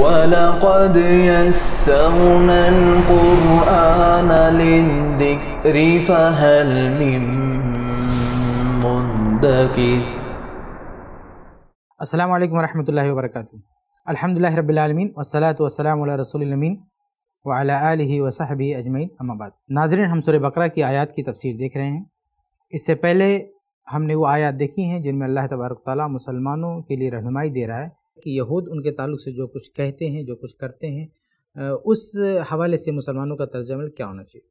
ولقد يسرنا القرآن للذكر فهل من مدكر السلام عليكم ورحمة الله وبركاته الحمد لله رب العالمين والصلاة والسلام على رسول الأمين वाला वसाहब अजमैन अमाबाद नाजरन हम सुर बकरा की आयत की तफसीर देख रहे हैं इससे पहले हमने वो आयत देखी हैं जिनमें अल्लाह तबारक ताली मुसलमानों के लिए रहनुमाई दे रहा है कि यहूद उनके ताल्लुक से जो कुछ कहते हैं जो कुछ करते हैं उस हवाले से मुसलमानों का तर्जमल क्या होना चाहिए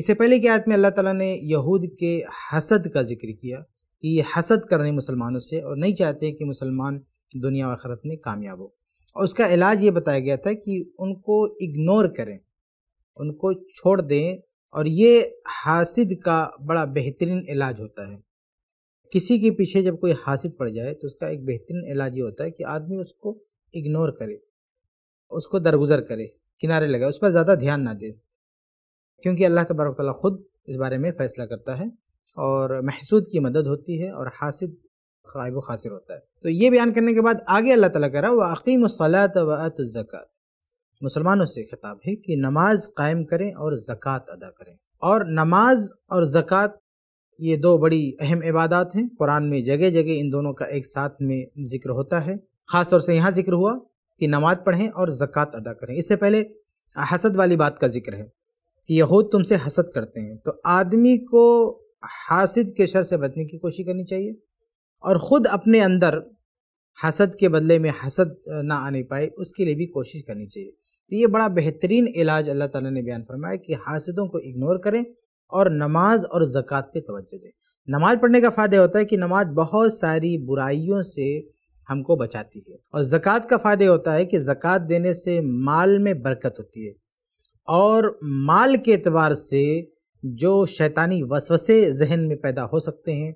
इससे पहले की आयत में अल्लाह ताला ने यहूद के हसद का जिक्र किया कि ये हसद कर रहे मुसलमानों से और नहीं चाहते कि मुसलमान दुनिया आखरत में कामयाब हो और उसका इलाज ये बताया गया था कि उनको इग्नोर करें उनको छोड़ दें और ये हासिद का बड़ा बेहतरीन इलाज होता है किसी के पीछे जब कोई हासिल पड़ जाए तो उसका एक बेहतरीन इलाज ये होता है कि आदमी उसको इग्नोर करे उसको दरगुजर करे किनारे लगाए उस पर ज़्यादा ध्यान ना दे क्योंकि अल्लाह तबारक ताली ख़ुद इस बारे में फ़ैसला करता है और महसूद की मदद होती है और हासिल ख़ाइब खासिर होता है तो ये बयान करने के बाद आगे अल्लाह ताला करा व अकीम सलात वक़ात मुसलमानों से खिताब है कि नमाज कायम करें और ज़क़़त अदा करें और नमाज और ज़क़़त ये दो बड़ी अहम इबादत हैं कुरान में जगह जगह इन दोनों का एक साथ में जिक्र होता है ख़ास तौर से यहाँ जिक्र हुआ कि नमाज पढ़ें और ज़क़़त अदा करें इससे पहले हसद वाली बात का जिक्र है कि यहूद तुमसे हसद करते हैं तो आदमी को हासिद के शर से बचने की कोशिश करनी चाहिए और ख़ुद अपने अंदर हसद के बदले में हसद ना आने पाए उसके लिए भी कोशिश करनी चाहिए तो ये बड़ा बेहतरीन इलाज अल्लाह ताला ने बयान फरमाया कि हासदों को इग्नोर करें और नमाज और ज़क़़त पे तवज्जो दें नमाज पढ़ने का फ़ायदा होता है कि नमाज बहुत सारी बुराइयों से हमको बचाती है और ज़क़़त का फ़ायदा होता है कि ज़क़़त देने से माल में बरकत होती है और माल के अतबार से जो शैतानी वसवसे जहन में पैदा हो सकते हैं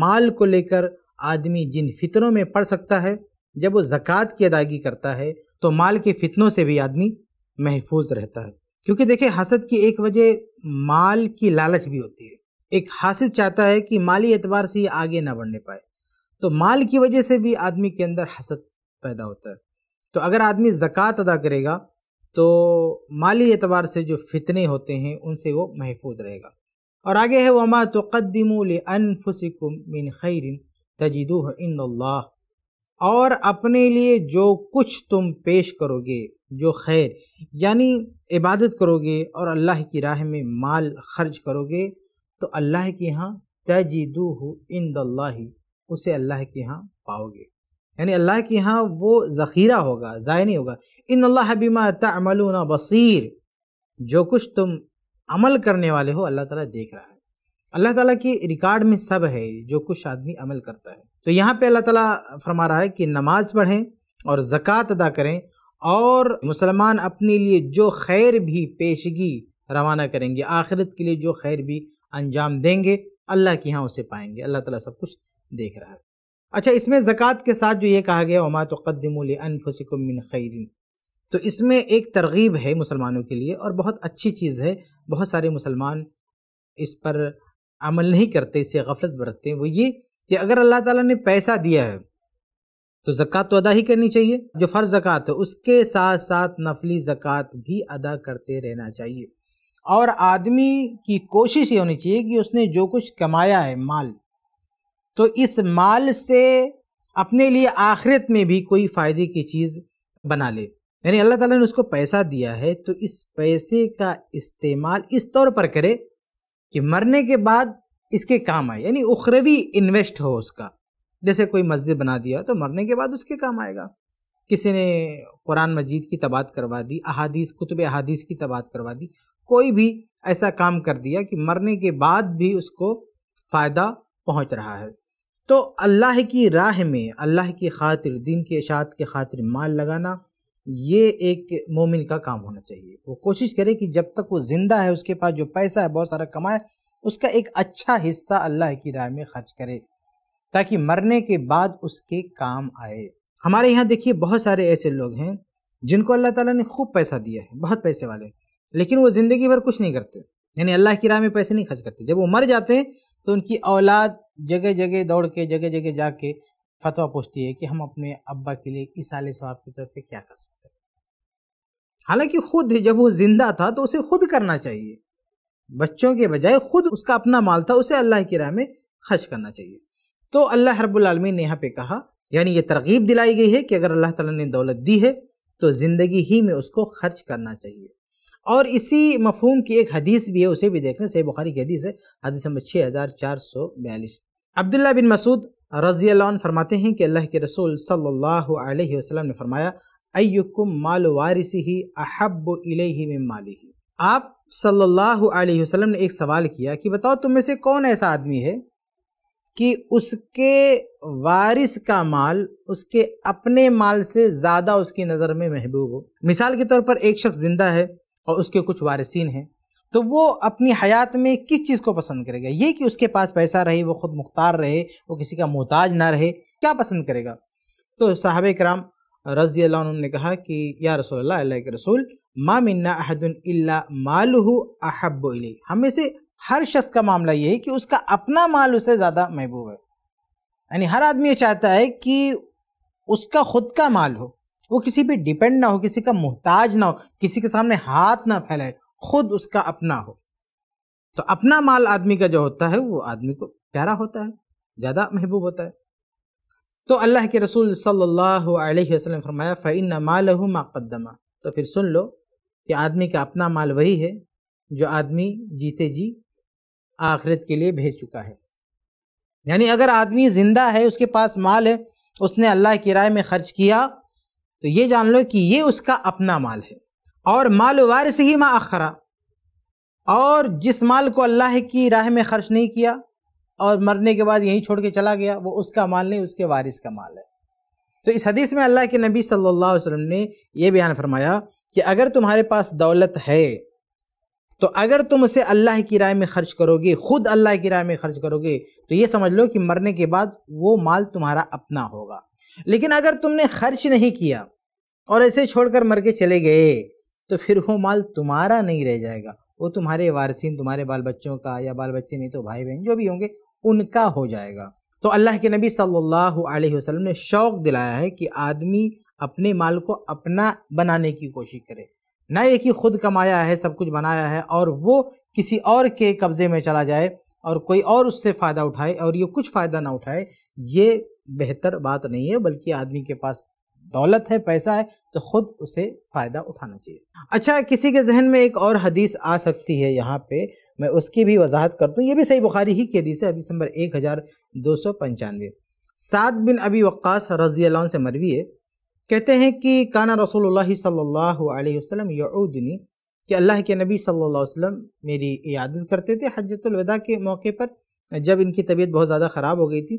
माल को लेकर आदमी जिन फितरों में पड़ सकता है जब वो ज़क़़त की अदायगी करता है तो माल के फितनों से भी आदमी महफूज रहता है क्योंकि देखिए हसद की एक वजह माल की लालच भी होती है एक हासिद चाहता है कि माली एतबार से ये आगे ना बढ़ने पाए तो माल की वजह से भी आदमी के अंदर हसद पैदा होता है तो अगर आदमी ज़क़़त अदा करेगा तो माली एतबार से जो फितने होते हैं उनसे वो महफूज रहेगा और आगे है वमा तो कदमूल मिन खैरिन इन अल्लाह और अपने लिए जो कुछ तुम पेश करोगे जो खैर यानी इबादत करोगे और अल्लाह की राह में माल खर्च करोगे तो अल्लाह के यहाँ तजीदू हो इन उसे अल्लाह के यहाँ पाओगे यानी अल्लाह के यहाँ वो ज़ख़ीरा होगा ज़ाय नहीं होगा इन अल्लाह बीमा तमलूना बसीर जो कुछ तुम अमल करने वाले हो अल्लाह ताला देख रहा है अल्लाह ताला के रिकॉर्ड में सब है जो कुछ आदमी अमल करता है तो यहाँ पे अल्लाह ताला फरमा रहा है कि नमाज पढ़ें और ज़क़़त अदा करें और मुसलमान अपने लिए जो खैर भी पेशगी रवाना करेंगे आखिरत के लिए जो खैर भी अंजाम देंगे अल्लाह के यहाँ उसे पाएंगे अल्लाह ताला सब कुछ देख रहा है अच्छा इसमें ज़क़़त के साथ जो ये कहा गया वमा तक़दमफ़ुसमिन खैरिन तो इसमें एक तरगीब है मुसलमानों के लिए और बहुत अच्छी चीज़ है बहुत सारे मुसलमान इस पर अमल नहीं करते इससे गफलत बरतते हैं वो ये कि अगर अल्लाह ताला ने पैसा दिया है तो ज़क़़त तो अदा ही करनी चाहिए जो फ़र्ज़ ज़क़़त है उसके साथ साथ नफली ज़क़़त भी अदा करते रहना चाहिए और आदमी की कोशिश ये होनी चाहिए कि उसने जो कुछ कमाया है माल तो इस माल से अपने लिए आखिरत में भी कोई फ़ायदे की चीज़ बना ले यानी अल्लाह ताला ने उसको पैसा दिया है तो इस पैसे का इस्तेमाल इस तौर पर करे कि मरने के बाद इसके काम आए यानी उखरवी इन्वेस्ट हो उसका जैसे कोई मस्जिद बना दिया तो मरने के बाद उसके काम आएगा किसी ने कुरान मजीद की तबाद करवा दी अहादीस कुतुब अहादीस की तबाद करवा दी कोई भी ऐसा काम कर दिया कि मरने के बाद भी उसको फ़ायदा पहुंच रहा है तो अल्लाह की राह में अल्लाह की खातिर दिन के अशात की खातिर माल लगाना ये एक मोमिन का काम होना चाहिए वो कोशिश करे कि जब तक वो ज़िंदा है उसके पास जो पैसा है बहुत सारा कमाए उसका एक अच्छा हिस्सा अल्लाह की राय में खर्च करे ताकि मरने के बाद उसके काम आए हमारे यहाँ देखिए बहुत सारे ऐसे लोग हैं जिनको अल्लाह ताला ने खूब पैसा दिया है बहुत पैसे वाले लेकिन वो ज़िंदगी भर कुछ नहीं करते यानी अल्लाह की राय में पैसे नहीं खर्च करते जब वो मर जाते हैं तो उनकी औलाद जगह जगह दौड़ के जगह जगह जाके फतवा पूछती है कि हम अपने अब्बा के लिए इस आले सवाब के तौर पे क्या कर सकते हैं हालांकि खुद जब वो जिंदा था तो उसे खुद करना चाहिए बच्चों के बजाय खुद उसका अपना माल था उसे अल्लाह की राह में खर्च करना चाहिए तो अल्लाह हरबुलमी ने यहाँ पे कहा यानी ये तरगीब दिलाई गई है कि अगर अल्लाह ताला ने दौलत दी है तो ज़िंदगी ही में उसको खर्च करना चाहिए और इसी मफहम की एक हदीस भी है उसे भी देखना सही बुखारी की हदीस है हदीस नंबर छः हज़ार चार सौ बयालीस अब्दुल्ला बिन मसूद रज़ी अल्लाह फरमाते हैं कि अल्लाह के रसूल सल्लल्लाहु अलैहि वसल्लम ने फरमाया अयुकुम माल वारिसी ही अहब इलेही में माली ही आप सल्लल्लाहु अलैहि वसल्लम ने एक सवाल किया कि बताओ तुम में से कौन ऐसा आदमी है कि उसके वारिस का माल उसके अपने माल से ज़्यादा उसकी नज़र में महबूब हो मिसाल के तौर पर एक शख्स ज़िंदा है और उसके कुछ वारिसीन हैं तो वो अपनी हयात में किस चीज़ को पसंद करेगा ये कि उसके पास पैसा रहे वो खुद मुख्तार रहे वो किसी का मोहताज ना रहे क्या पसंद करेगा तो साहब कराम रजी अल्लाह उन्होंने कहा कि या रसोल के रसूल मा मिन्ना अहदन माल मालू अहब हमें से हर शख्स का मामला ये है कि उसका अपना माल उसे ज़्यादा महबूब है यानी हर आदमी ये चाहता है कि उसका खुद का माल हो वो किसी पे डिपेंड ना हो किसी का मोहताज ना हो किसी के सामने हाथ ना फैलाए खुद उसका अपना हो तो अपना माल आदमी का जो होता है वो आदमी को प्यारा होता है ज़्यादा महबूब होता है तो अल्लाह के रसूल सल्लल्लाहु अलैहि वसल्लम फरमाया फ़ैन माल माक़दमा तो फिर सुन लो कि आदमी का अपना माल वही है जो आदमी जीते जी आखिरत के लिए भेज चुका है यानी अगर आदमी ज़िंदा है उसके पास माल है उसने अल्लाह की राय में खर्च किया तो ये जान लो कि ये उसका अपना माल है और माल वारिस ही माँ अखरा और जिस माल को अल्लाह की राह में खर्च नहीं किया और मरने के बाद यहीं छोड़ के चला गया वो उसका माल नहीं उसके वारिस का माल है तो इस हदीस में अल्लाह के नबी सल्लल्लाहु अलैहि वसल्लम ने यह बयान फरमाया कि अगर तुम्हारे पास दौलत है तो अगर तुम उसे अल्लाह की राय में खर्च करोगे खुद अल्लाह की राय में खर्च करोगे तो ये समझ लो कि मरने के बाद वो माल तुम्हारा अपना होगा लेकिन अगर तुमने खर्च नहीं किया और ऐसे छोड़कर मर के चले गए तो फिर वो माल तुम्हारा नहीं रह जाएगा वो तुम्हारे वारसिन तुम्हारे बाल बच्चों का या बाल बच्चे नहीं तो भाई बहन जो भी होंगे उनका हो जाएगा तो अल्लाह के नबी सल्लल्लाहु अलैहि वसल्लम ने शौक दिलाया है कि आदमी अपने माल को अपना बनाने की कोशिश करे ना ये कि खुद कमाया है सब कुछ बनाया है और वो किसी और के कब्ज़े में चला जाए और कोई और उससे फ़ायदा उठाए और ये कुछ फ़ायदा ना उठाए ये बेहतर बात नहीं है बल्कि आदमी के पास दौलत है पैसा है तो ख़ुद उसे फ़ायदा उठाना चाहिए अच्छा किसी के जहन में एक और हदीस आ सकती है यहाँ पे मैं उसकी भी वजाहत कर दूँ ये भी सही बुखारी ही की हदीस है हदीस नंबर एक हज़ार दो सौ पंचानवे सात बिन अबी वक्स रजी अल्लाह से मरवी है कहते हैं कि काना रसोल्ला सल्लाम वसम कि अल्लाह के नबी सल्लल्लाहु अलैहि वसल्लम मेरी इयादत करते थे हजतुलविदा के मौके पर जब इनकी तबीयत बहुत ज़्यादा ख़राब हो गई थी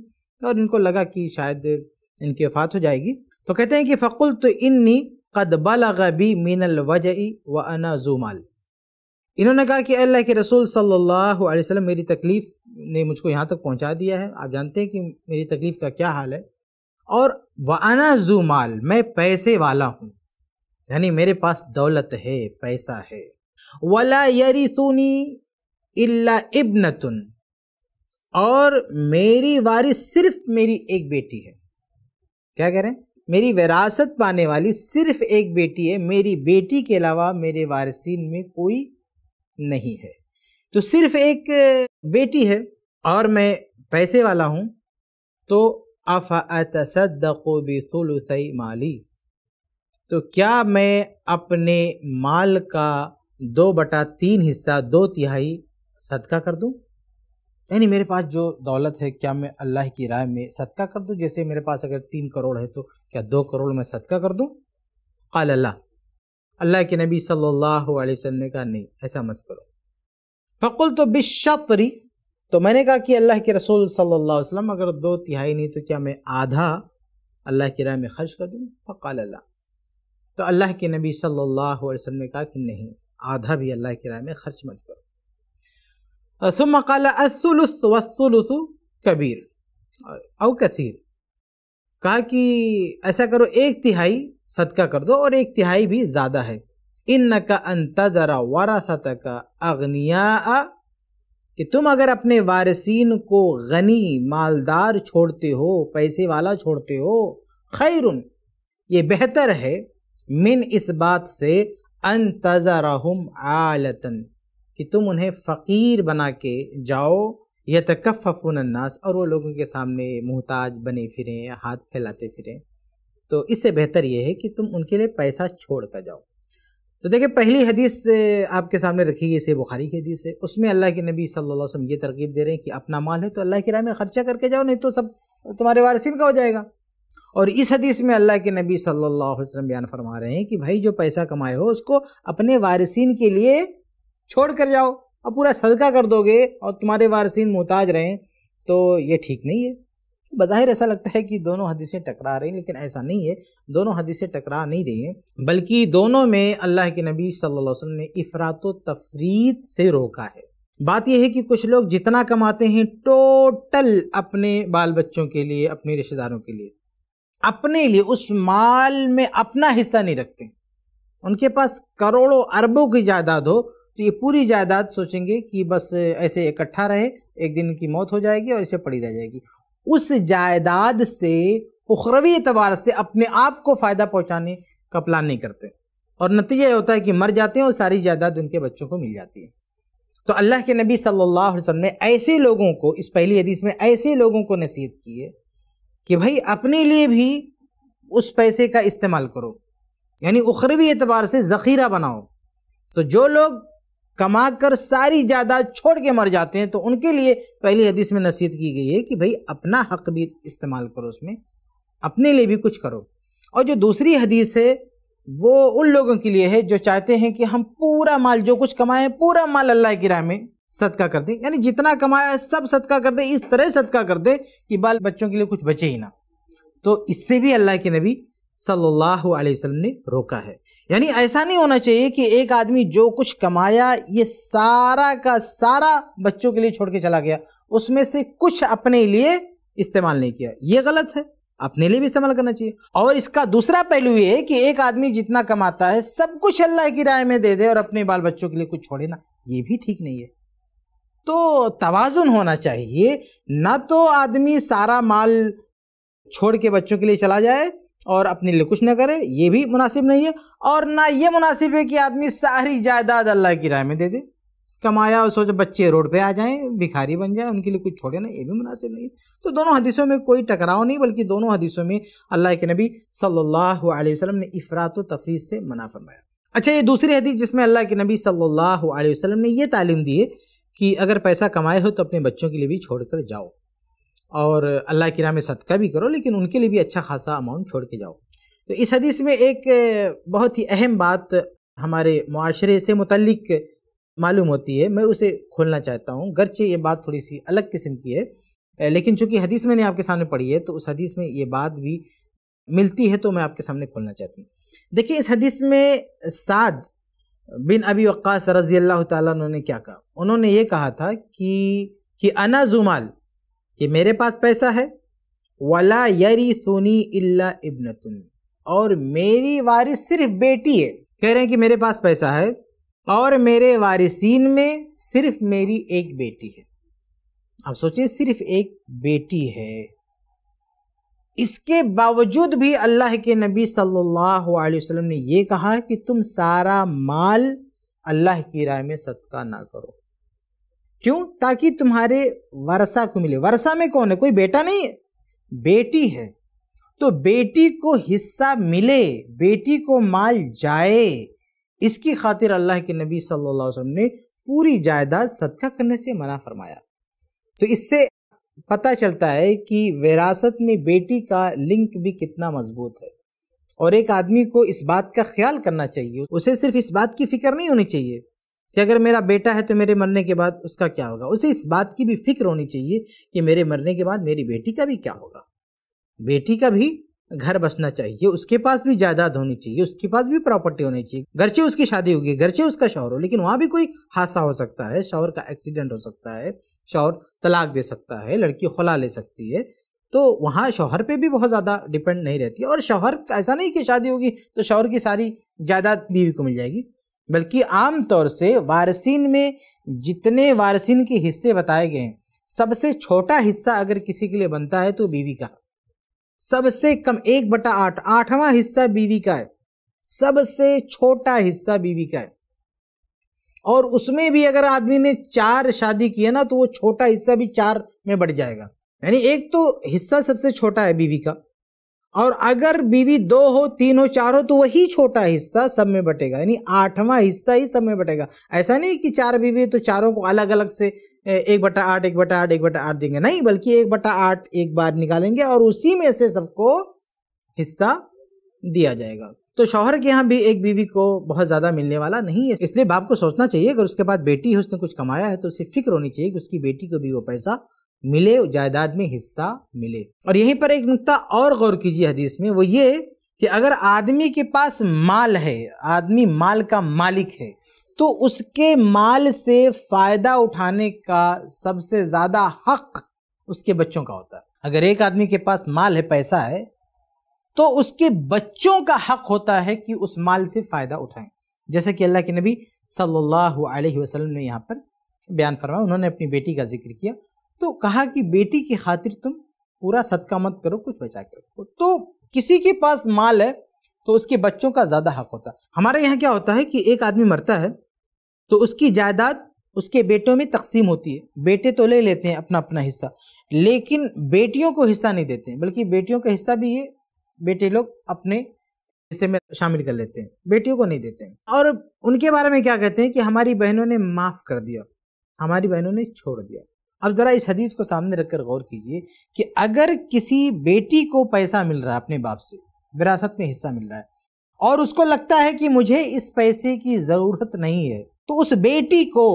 और इनको लगा कि शायद इनकी वफ़ात हो जाएगी तो कहते हैं कि फ़कुल तो इन्नी कद बलगबी मीनल वजई व अना जुमाल इन्होंने कहा कि अल्लाह के रसूल सल्लल्लाहु अलैहि वसल्लम मेरी तकलीफ़ ने मुझको यहाँ तक पहुँचा दिया है आप जानते हैं कि मेरी तकलीफ़ का क्या हाल है और अना जुमाल मैं पैसे वाला हूँ यानी मेरे पास दौलत है पैसा है वला सुनी इल्ला इब्नतुन और मेरी वारिस सिर्फ मेरी एक बेटी है क्या कह रहे हैं मेरी विरासत पाने वाली सिर्फ एक बेटी है मेरी बेटी के अलावा मेरे वारसीन में कोई नहीं है तो सिर्फ एक बेटी है और मैं पैसे वाला हूँ तो अफ़ातसदई माली तो क्या मैं अपने माल का दो बटा तीन हिस्सा दो तिहाई सदका कर दूँ यानी मेरे पास जो दौलत है क्या मैं अल्लाह की राय में सदका कर दूँ जैसे मेरे पास अगर तीन करोड़ है तो क्या दो करोड़ मैं सदका कर दूँ काल अल्लाह अल्लाह के नबी सल्लल्लाहु अलैहि वसल्लम ने कहा नहीं ऐसा मत करो फ़कुल तो बिशतरी तो मैंने कहा कि अल्लाह के रसूल सल्लल्लाहु अलैहि वसल्लम अगर दो तिहाई नहीं तो क्या मैं आधा अल्लाह की राय में खर्च कर दूँ फ़काल अल्लाह तो अल्लाह के नबी सल्लल्लाहु अलैहि वसल्लम ने कहा कि नहीं आधा भी अल्लाह की राय में खर्च मत करो ثم قال الثلث والثلث कबीर او كثير कहा कि ऐसा करो एक तिहाई सदका कर दो और एक तिहाई भी ज़्यादा है इन न का अंतरा वारासत का अग्निया कि तुम अगर अपने वारसीन को गनी मालदार छोड़ते हो पैसे वाला छोड़ते हो खैर ये बेहतर है मिन इस बात से हम आलतन कि तुम उन्हें फ़कीर बना के जाओ या अन्नास और वो लोगों के सामने मोहताज बने फिरें हाथ फैलाते फिरें तो इससे बेहतर ये है कि तुम उनके लिए पैसा छोड़ कर जाओ तो देखिए पहली हदीस आपके सामने रखी गई से बुखारी की हदीस है उसमें अल्लाह के नबी सल्लल्लाहु अलैहि वसल्लम ये तरकीब दे रहे हैं कि अपना माल है तो अल्लाह की राह में ख़र्चा करके जाओ नहीं तो सब तुम्हारे वारसिन का हो जाएगा और इस हदीस में अल्लाह के नबी सल्लल्लाहु अलैहि वसल्लम बयान फरमा रहे हैं कि भाई जो पैसा कमाए हो उसको अपने वारसिन के लिए छोड़ कर जाओ अब पूरा सदका कर दोगे और तुम्हारे वारसिन मोहताज रहें तो ये ठीक नहीं है बज़ाहिर ऐसा लगता है कि दोनों हदीसें टकरा रही हैं लेकिन ऐसा नहीं है दोनों हदीसें टकरा नहीं रही हैं बल्कि दोनों में अल्लाह के नबी सल्लल्लाहु अलैहि वसल्लम ने इफ़रात तफरीत से रोका है बात यह है कि कुछ लोग जितना कमाते हैं टोटल अपने बाल बच्चों के लिए अपने रिश्तेदारों के लिए अपने लिए उस माल में अपना हिस्सा नहीं रखते उनके पास करोड़ों अरबों की जायदाद हो तो ये पूरी जायदाद सोचेंगे कि बस ऐसे इकट्ठा रहे एक दिन की मौत हो जाएगी और इसे पड़ी रह जाएगी उस जायदाद से उखरवी एतबार से अपने आप को फ़ायदा पहुँचाने का प्लान नहीं करते और नतीजा ये होता है कि मर जाते हैं और सारी जायदाद उनके बच्चों को मिल जाती है तो अल्लाह के नबी सल्लल्लाहु अलैहि वसल्लम ने ऐसे लोगों को इस पहली हदीस में ऐसे लोगों को नसीहत की है कि भाई अपने लिए भी उस पैसे का इस्तेमाल करो यानी उखरवी एतबार से ज़ख़ीरा बनाओ तो जो लोग कमा कर सारी जायदाद छोड़ के मर जाते हैं तो उनके लिए पहली हदीस में नसीहत की गई है कि भाई अपना हक भी इस्तेमाल करो उसमें अपने लिए भी कुछ करो और जो दूसरी हदीस है वो उन लोगों के लिए है जो चाहते हैं कि हम पूरा माल जो कुछ कमाएं पूरा माल अल्लाह की राह में सदका कर दें यानी जितना कमाया सब सदका कर दें इस तरह सदका कर दें कि बाल बच्चों के लिए कुछ बचे ही ना तो इससे भी अल्लाह के नबी सल्लल्लाहु अलैहि वसल्लम ने रोका है यानी ऐसा नहीं होना चाहिए कि एक आदमी जो कुछ कमाया ये सारा का सारा बच्चों के लिए छोड़ के चला गया उसमें से कुछ अपने लिए इस्तेमाल नहीं किया ये गलत है अपने लिए भी इस्तेमाल करना चाहिए और इसका दूसरा पहलू ये है कि एक आदमी जितना कमाता है सब कुछ अल्लाह की राय में दे दे और अपने बाल बच्चों के लिए कुछ छोड़े ना ये भी ठीक नहीं है तो तवाजुन होना चाहिए ना तो आदमी सारा माल छोड़ के बच्चों के लिए चला जाए और अपने लिए कुछ ना करे ये भी मुनासिब नहीं है और ना ये मुनासिब है कि आदमी सारी जायदाद अल्लाह की राय में दे दे कमाया और सोचो बच्चे रोड पे आ जाएं भिखारी बन जाए उनके लिए कुछ छोड़े ना ये भी मुनासिब नहीं है तो दोनों हदीसों में कोई टकराव नहीं बल्कि दोनों हदीसों में अल्लाह के नबी सल्लल्लाहु अलैहि वसल्लम ने इफरात तफरी से मना फरमाया अच्छा ये दूसरी हदीस जिसमें अल्लाह के नबी सल्लल्लाहु अलैहि वसल्लम ने यह तालीम दी है कि अगर पैसा कमाए हो तो अपने बच्चों के लिए भी कर जाओ और अल्लाह की राह में सदका भी करो लेकिन उनके लिए भी अच्छा खासा अमाउंट छोड़ के जाओ तो इस हदीस में एक बहुत ही अहम बात हमारे माशरे से मुतलिक मालूम होती है मैं उसे खोलना चाहता हूँ गरचे ये बात थोड़ी सी अलग किस्म की है लेकिन चूंकि हदीस मैंने आपके सामने पढ़ी है तो उस हदीस में ये बात भी मिलती है तो मैं आपके सामने खोलना चाहती हूँ देखिए इस हदीस में साद बिन अबी वक्स रजी अल्लाह तुमने ने क्या कहा उन्होंने ये कहा था कि कि अना जुमाल कि मेरे पास पैसा है वला यरी सुनी इल्ला इबन तुन और मेरी वारिस सिर्फ बेटी है कह रहे हैं कि मेरे पास पैसा है और मेरे वारिसीन में सिर्फ मेरी एक बेटी है आप सोचिए सिर्फ एक बेटी है इसके बावजूद भी अल्लाह के नबी सल्लल्लाहु अलैहि वसल्लम ने यह कहा कि तुम सारा माल अल्लाह की राय में सदका ना करो क्यों ताकि तुम्हारे वर्षा को मिले वर्षा में कौन है कोई बेटा नहीं है बेटी है तो बेटी को हिस्सा मिले बेटी को माल जाए इसकी खातिर अल्लाह के नबी सल्लल्लाहु अलैहि वसल्लम ने पूरी जायदाद सदका करने से मना फरमाया तो इससे पता चलता है कि विरासत में बेटी का लिंक भी कितना मजबूत है और एक आदमी को इस बात का ख्याल करना चाहिए उसे सिर्फ इस बात की फिक्र नहीं होनी चाहिए कि अगर मेरा बेटा है तो मेरे मरने के बाद उसका क्या होगा उसे इस बात की भी फिक्र होनी चाहिए कि मेरे मरने के बाद मेरी बेटी का भी क्या होगा बेटी का भी घर बसना चाहिए उसके पास भी जायदाद होनी चाहिए उसके पास भी प्रॉपर्टी होनी चाहिए से उसकी शादी होगी से उसका शौहर हो लेकिन वहाँ भी कोई हादसा हो सकता है शौहर का एक्सीडेंट हो सकता है शौहर तलाक दे सकता है लड़की खुला ले सकती है तो वहाँ शौहर पे भी बहुत ज़्यादा डिपेंड नहीं रहती और शौहर ऐसा नहीं कि शादी होगी तो शौहर की सारी जायदाद बीवी को मिल जाएगी बल्कि आमतौर से वारसिन में जितने वारसिन के हिस्से बताए गए हैं सबसे छोटा हिस्सा अगर किसी के लिए बनता है तो बीवी का सबसे कम एक बटा आठ आठवां हिस्सा बीवी का है सबसे छोटा हिस्सा बीवी का है और उसमें भी अगर आदमी ने चार शादी किया ना तो वो छोटा हिस्सा भी चार में बढ़ जाएगा यानी एक तो हिस्सा सबसे छोटा है बीवी का और अगर बीवी दो हो तीन हो चार हो तो वही छोटा हिस्सा सब में बटेगा यानी आठवां हिस्सा ही सब में बटेगा ऐसा नहीं कि चार बीवी तो चारों को अलग अलग से एक बटा आठ एक बटा आठ एक बटा आठ देंगे नहीं बल्कि एक बटा आठ एक बार निकालेंगे और उसी में से सबको हिस्सा दिया जाएगा तो शौहर के यहाँ भी एक बीवी को बहुत ज़्यादा मिलने वाला नहीं है इसलिए बाप को सोचना चाहिए अगर उसके बाद बेटी है उसने कुछ कमाया है तो उसे फिक्र होनी चाहिए कि उसकी बेटी को भी वो पैसा मिले जायदाद में हिस्सा मिले और यहीं पर एक नुकता और गौर कीजिए हदीस में वो ये कि अगर आदमी के पास माल है आदमी माल का मालिक है तो उसके माल से फ़ायदा उठाने का सबसे ज़्यादा हक उसके बच्चों का होता है अगर एक आदमी के पास माल है पैसा है तो उसके बच्चों का हक होता है कि उस माल से फ़ायदा उठाएं जैसे कि अल्लाह के नबी सल्लल्लाहु अलैहि वसल्लम ने यहाँ पर बयान फरमाया उन्होंने अपनी बेटी का जिक्र किया तो कहा कि बेटी की खातिर तुम पूरा सदका मत करो कुछ बचा के रखो तो किसी के पास माल है तो उसके बच्चों का ज़्यादा हक होता है हमारे यहाँ क्या होता है कि एक आदमी मरता है तो उसकी जायदाद उसके बेटों में तकसीम होती है बेटे तो ले लेते हैं अपना अपना हिस्सा लेकिन बेटियों को हिस्सा नहीं देते हैं बल्कि बेटियों का हिस्सा भी ये बेटे लोग अपने हिस्से में शामिल कर लेते हैं बेटियों को नहीं देते हैं और उनके बारे में क्या कहते हैं कि हमारी बहनों ने माफ़ कर दिया हमारी बहनों ने छोड़ दिया अब ज़रा इस हदीस को सामने रखकर गौर कीजिए कि अगर किसी बेटी को पैसा मिल रहा है अपने बाप से विरासत में हिस्सा मिल रहा है और उसको लगता है कि मुझे इस पैसे की ज़रूरत नहीं है तो उस बेटी को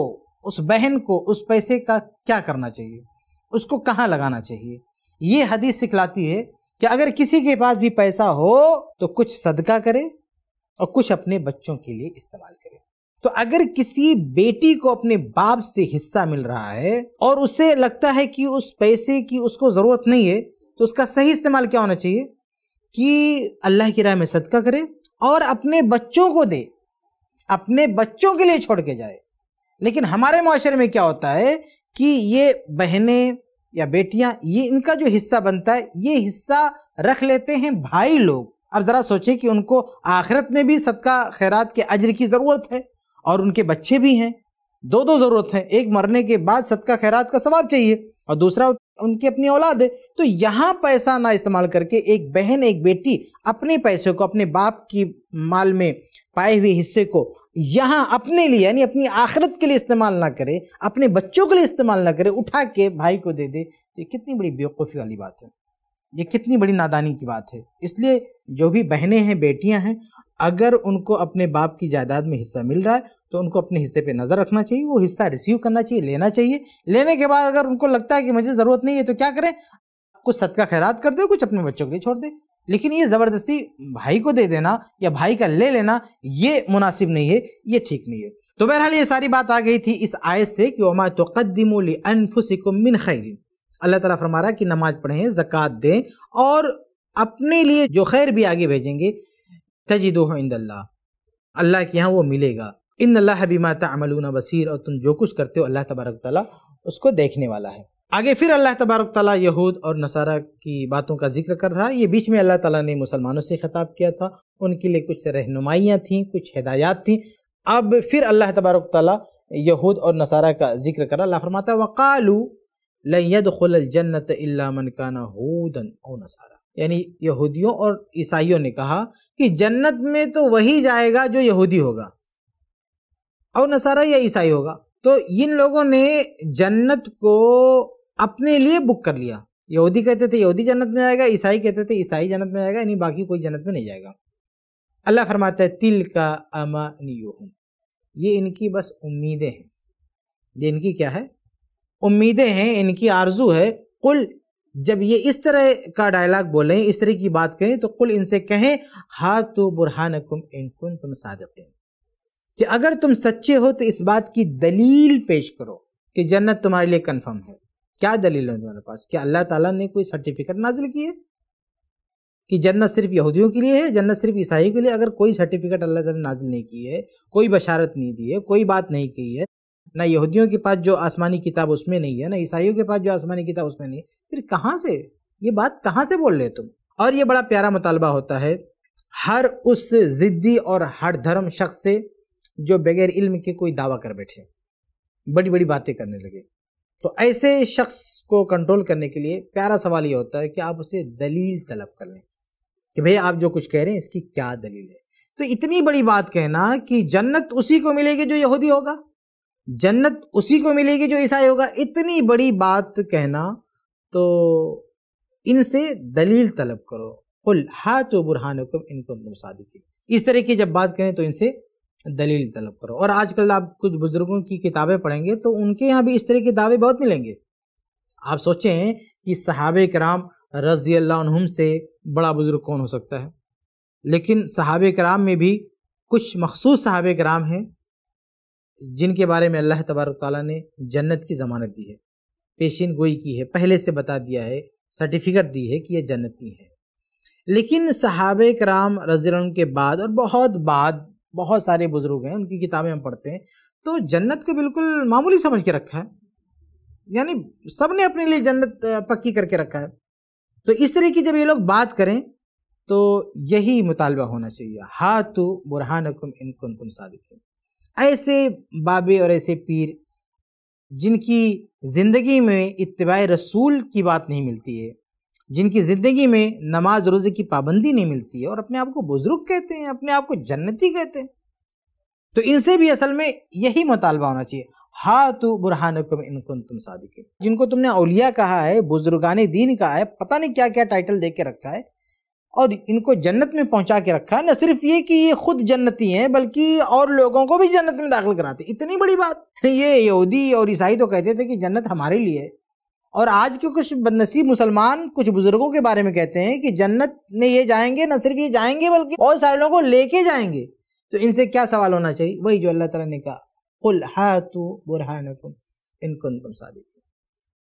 उस बहन को उस पैसे का क्या करना चाहिए उसको कहाँ लगाना चाहिए ये हदीस सिखलाती है कि अगर किसी के पास भी पैसा हो तो कुछ सदका करे और कुछ अपने बच्चों के लिए इस्तेमाल करे तो अगर किसी बेटी को अपने बाप से हिस्सा मिल रहा है और उसे लगता है कि उस पैसे की उसको ज़रूरत नहीं है तो उसका सही इस्तेमाल क्या होना चाहिए कि अल्लाह की राय में सदका करे और अपने बच्चों को दे अपने बच्चों के लिए छोड़ के जाए लेकिन हमारे माशरे में क्या होता है कि ये बहनें या बेटियां ये इनका जो हिस्सा बनता है ये हिस्सा रख लेते हैं भाई लोग अब ज़रा सोचें कि उनको आखिरत में भी सदका खैरात के अजर की ज़रूरत है और उनके बच्चे भी हैं दो दो ज़रूरत है एक मरने के बाद सदका खैरात का सवाब चाहिए और दूसरा उनकी अपनी औलाद है तो यहाँ पैसा ना इस्तेमाल करके एक बहन एक बेटी अपने पैसे को अपने बाप की माल में पाए हुए हिस्से को यहाँ अपने लिए यानी अपनी आखिरत के लिए इस्तेमाल ना करे अपने बच्चों के लिए इस्तेमाल ना करे उठा के भाई को दे दे तो कितनी बड़ी बेवकूफ़ी वाली बात है ये कितनी बड़ी नादानी की बात है इसलिए जो भी बहनें हैं बेटियां हैं अगर उनको अपने बाप की जायदाद में हिस्सा मिल रहा है तो उनको अपने हिस्से पे नज़र रखना चाहिए वो हिस्सा रिसीव करना चाहिए लेना चाहिए लेने के बाद अगर उनको लगता है कि मुझे ज़रूरत नहीं है तो क्या करें कुछ सदका खैरात कर दे कुछ अपने बच्चों के लिए छोड़ दे लेकिन ये ज़बरदस्ती भाई को दे देना या भाई का ले लेना ये मुनासिब नहीं है ये ठीक नहीं है तो बहरहाल ये सारी बात आ गई थी इस आयत से कि वमा तो कदमोली अनफुसिकुम मिन खैरिन अल्लाह ताला फरमा रहा कि नमाज पढ़ें जक़ात दें और अपने लिए जो खैर भी आगे भेजेंगे तजिदो इंदल्ला अल्लाह के यहाँ वो मिलेगा इन अल्लाह बीमा तमलून बसीर और तुम जो कुछ करते हो अल्लाह तबारक ताली उसको देखने वाला है आगे फिर अल्लाह तबारक ताली यहूद और नसारा की बातों का जिक्र कर रहा है ये बीच में अल्लाह ताला ने मुसलमानों से ख़ताब किया था उनके लिए कुछ रहनुमाइयाँ थीं कुछ हदायत थीं अब फिर अल्लाह तबारक ताली यहूद और नसारा का जिक्र करा अल्लाह फरमाता वक़ालू लयदनत मनकाना हूदन ओ नसारा यानी यहूदियों और ईसाइयों ने कहा कि जन्नत में तो वही जाएगा जो यहूदी होगा और नसारा या ईसाई होगा तो इन लोगों ने जन्नत को अपने लिए बुक कर लिया यहूदी कहते थे यहूदी जन्नत में जाएगा ईसाई कहते थे ईसाई जन्नत में जाएगा यानी बाकी कोई जन्नत में नहीं जाएगा अल्लाह फरमाता है तिल का अमानियो ये इनकी बस उम्मीदें हैं ये इनकी क्या है उम्मीदें हैं इनकी आरजू है कुल जब ये इस तरह का डायलॉग बोलें इस तरह की बात करें तो कुल इनसे कहें हा तो बुरहानकुम इनकुन तुम सादकिन कि अगर तुम सच्चे हो तो इस बात की दलील पेश करो कि जन्नत तुम्हारे लिए कन्फर्म है क्या दलील है तुम्हारे पास क्या अल्लाह ताला ने कोई सर्टिफिकेट नाजिल की है कि जन्नत सिर्फ यहूदियों के लिए है जन्नत सिर्फ ईसाइयों के लिए अगर कोई सर्टिफिकेट अल्लाह ताला ने नाजिल नहीं की है कोई बशारत नहीं दी है कोई बात नहीं की है ना यहूदियों के पास जो आसमानी किताब उसमें नहीं है ना ईसाइयों के पास जो आसमानी किताब उसमें नहीं है फिर कहाँ से ये बात कहाँ से बोल रहे तुम और ये बड़ा प्यारा मुतालबा होता है हर उस ज़िद्दी और हर धर्म शख्स से जो बगैर इल्म के कोई दावा कर बैठे बड़ी बड़ी बातें करने लगे तो ऐसे शख्स को कंट्रोल करने के लिए प्यारा सवाल ये होता है कि आप उसे दलील तलब कर लें कि भैया आप जो कुछ कह रहे हैं इसकी क्या दलील है तो इतनी बड़ी बात कहना कि जन्नत उसी को मिलेगी जो यहूदी होगा जन्नत उसी को मिलेगी जो ईसाई होगा इतनी बड़ी बात कहना तो इनसे दलील तलब करो कुल हा तो बुरहान इनको की इस तरह की जब बात करें तो इनसे दलील तलब करो और आजकल आप कुछ बुज़ुर्गों की किताबें पढ़ेंगे तो उनके यहाँ भी इस तरह के दावे बहुत मिलेंगे आप सोचें कि सहाब कराम रजी अल्लाह से बड़ा बुज़ुर्ग कौन हो सकता है लेकिन सहाब कराम में भी कुछ मखसूस सहाब कराम हैं जिनके बारे में अल्लाह तबारक ताली ने जन्नत की ज़मानत दी है पेशीन गोई की है पहले से बता दिया है सर्टिफिकेट दी है कि ये जन्नती हैं लेकिन सहाब कराम रजी के बाद और बहुत बाद बहुत सारे बुज़ुर्ग हैं उनकी किताबें हम पढ़ते हैं तो जन्नत को बिल्कुल मामूली समझ के रखा है यानी सब ने अपने लिए जन्नत पक्की करके रखा है तो इस तरह की जब ये लोग बात करें तो यही मुतालबा होना चाहिए हा तो बुरहानकुम इनकुन तुम सादिक ऐसे बाबे और ऐसे पीर जिनकी ज़िंदगी में इतबा रसूल की बात नहीं मिलती है जिनकी ज़िंदगी में नमाज रोज़े की पाबंदी नहीं मिलती है और अपने आप को बुज़ुर्ग कहते हैं अपने आप को जन्नती कहते हैं तो इनसे भी असल में यही मुतालबा होना चाहिए हा तो बुरहान इनको तुम सादिक जिनको तुमने अलिया कहा है बुजुर्गान दीन कहा है पता नहीं क्या क्या टाइटल दे के रखा है और इनको जन्नत में पहुंचा के रखा न सिर्फ ये कि ये खुद जन्नती हैं बल्कि और लोगों को भी जन्नत में दाखिल कराते इतनी बड़ी बात ये यहूदी और ईसाई तो कहते थे कि जन्नत हमारे लिए है और आज के कुछ बदनसीब मुसलमान कुछ बुजुर्गों के बारे में कहते हैं कि जन्नत में ये जाएंगे न सिर्फ ये जाएंगे बल्कि और सारे लोगों को लेके जाएंगे तो इनसे क्या सवाल होना चाहिए वही जो अल्लाह तला ने कहा कुल हा तो बुरहान तुम इनको तुम सादिक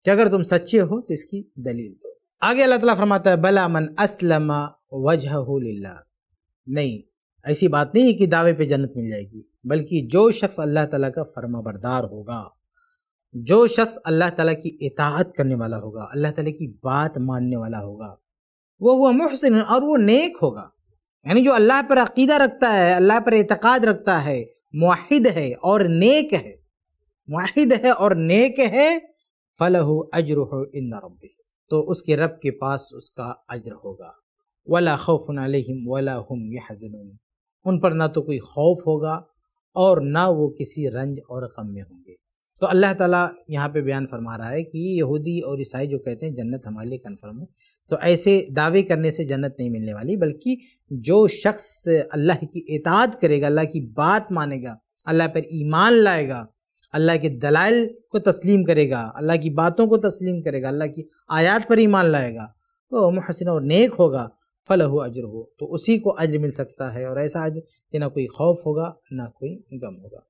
कि अगर तुम सच्चे हो तो इसकी दलील दो आगे अल्लाह ताला फरमाता है बला मन असलमा वजह नहीं ऐसी बात नहीं है कि दावे पे जन्नत मिल जाएगी बल्कि जो शख्स अल्लाह ताला का फर्माबरदार होगा जो शख्स अल्लाह ताला की इताहत करने वाला होगा अल्लाह ताला की बात मानने वाला होगा वो हुआ मुहसिन और वो नेक होगा यानी जो अल्लाह पर अकीदा रखता है अल्लाह पर इतकाद रखता है माहिद है और नेक है माहिद है और नेक है फ़लह अजर इन रबी तो उसके रब के पास उसका अजर होगा वला खौफ़न अलहम वला हम यहजन उन पर ना तो कोई खौफ होगा और ना वो किसी रंज और गम में होंगे तो अल्लाह ताला यहाँ पे बयान फरमा रहा है कि यहूदी और ईसाई जो कहते हैं जन्नत हमारे लिए कन्फर्म है तो ऐसे दावे करने से जन्नत नहीं मिलने वाली बल्कि जो शख्स अल्लाह की इताद करेगा अल्लाह की बात मानेगा अल्लाह पर ईमान लाएगा अल्लाह के दलाइल को तस्लीम करेगा अल्लाह की बातों को तस्लीम करेगा अल्लाह की आयात पर ईमान लाएगा तो महसिन और नेक होगा फल हो अजर हो तो उसी को अजर मिल सकता है और ऐसा अजर कि ना कोई खौफ होगा ना कोई गम होगा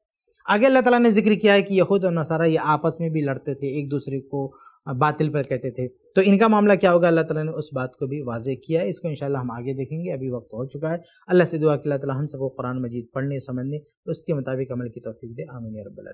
आगे अल्लाह ताला ने जिक्र किया है कि यहूद और नसारा ये आपस में भी लड़ते थे एक दूसरे को बातिल पर कहते थे तो इनका मामला क्या होगा अल्लाह ताला ने उस बात को भी वाजे किया है इसको शाला हम आगे देखेंगे अभी वक्त हो चुका है अल्लाह से दुआ कि अल्लाह ताला हम सबको कुरान मजीद पढ़ने समझने तो उसके मुताबिक अमल की तोफ़ी दे आमिन रब्बल